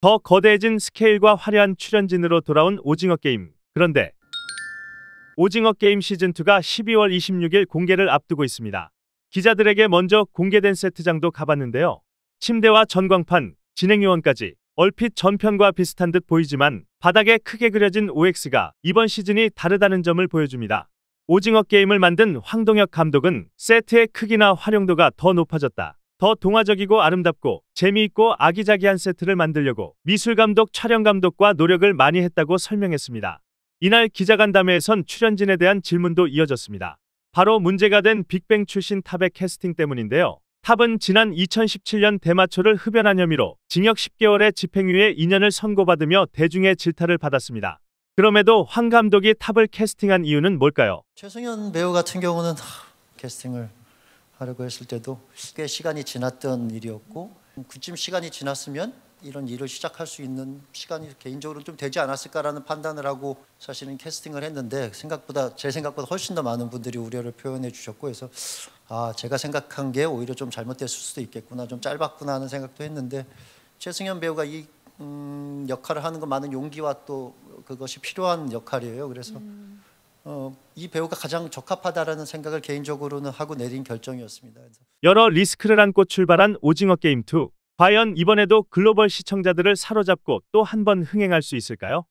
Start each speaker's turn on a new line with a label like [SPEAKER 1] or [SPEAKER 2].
[SPEAKER 1] 더 거대해진 스케일과 화려한 출연진으로 돌아온 오징어 게임. 그런데 오징어 게임 시즌2가 12월 26일 공개를 앞두고 있습니다. 기자들에게 먼저 공개된 세트장도 가봤는데요. 침대와 전광판, 진행요원까지 얼핏 전편과 비슷한 듯 보이지만 바닥에 크게 그려진 OX가 이번 시즌이 다르다는 점을 보여줍니다. 오징어 게임을 만든 황동혁 감독은 세트의 크기나 활용도가 더 높아졌다. 더 동화적이고 아름답고 재미있고 아기자기한 세트를 만들려고 미술감독 촬영감독과 노력을 많이 했다고 설명했습니다. 이날 기자간담회에선 출연진에 대한 질문도 이어졌습니다. 바로 문제가 된 빅뱅 출신 탑의 캐스팅 때문인데요. 탑은 지난 2017년 대마초를 흡연한 혐의로 징역 10개월의 집행유예 2년을 선고받으며 대중의 질타를 받았습니다. 그럼에도 황 감독이 탑을 캐스팅한 이유는 뭘까요?
[SPEAKER 2] 최승현 배우 같은 경우는 캐스팅을 하려고 했을 때도 꽤 시간이 지났던 일이었고 그쯤 시간이 지났으면 이런 일을 시작할 수 있는 시간이 개인적으로 좀 되지 않았을까라는 판단을 하고 사실은 캐스팅을 했는데 생각보다 제 생각보다 훨씬 더 많은 분들이 우려를 표현해 주셨고 해서 아 제가 생각한 게 오히려 좀 잘못됐을 수도 있겠구나 좀 짧았구나 하는 생각도 했는데 최승현 배우가 이 음, 역할을 하는 건 많은 용기와 또 그것이 필요한 역할이에요. 그래서 음. 어, 이 배우가 가장 적합하다라는 생각을 개인적으로는 하고 내린 결정이었습니다.
[SPEAKER 1] 여러 리스크를 안고 출발한 오징어 게임 2. 과연 이번에도 글로벌 시청자들을 사로잡고 또 한 번 흥행할 수 있을까요?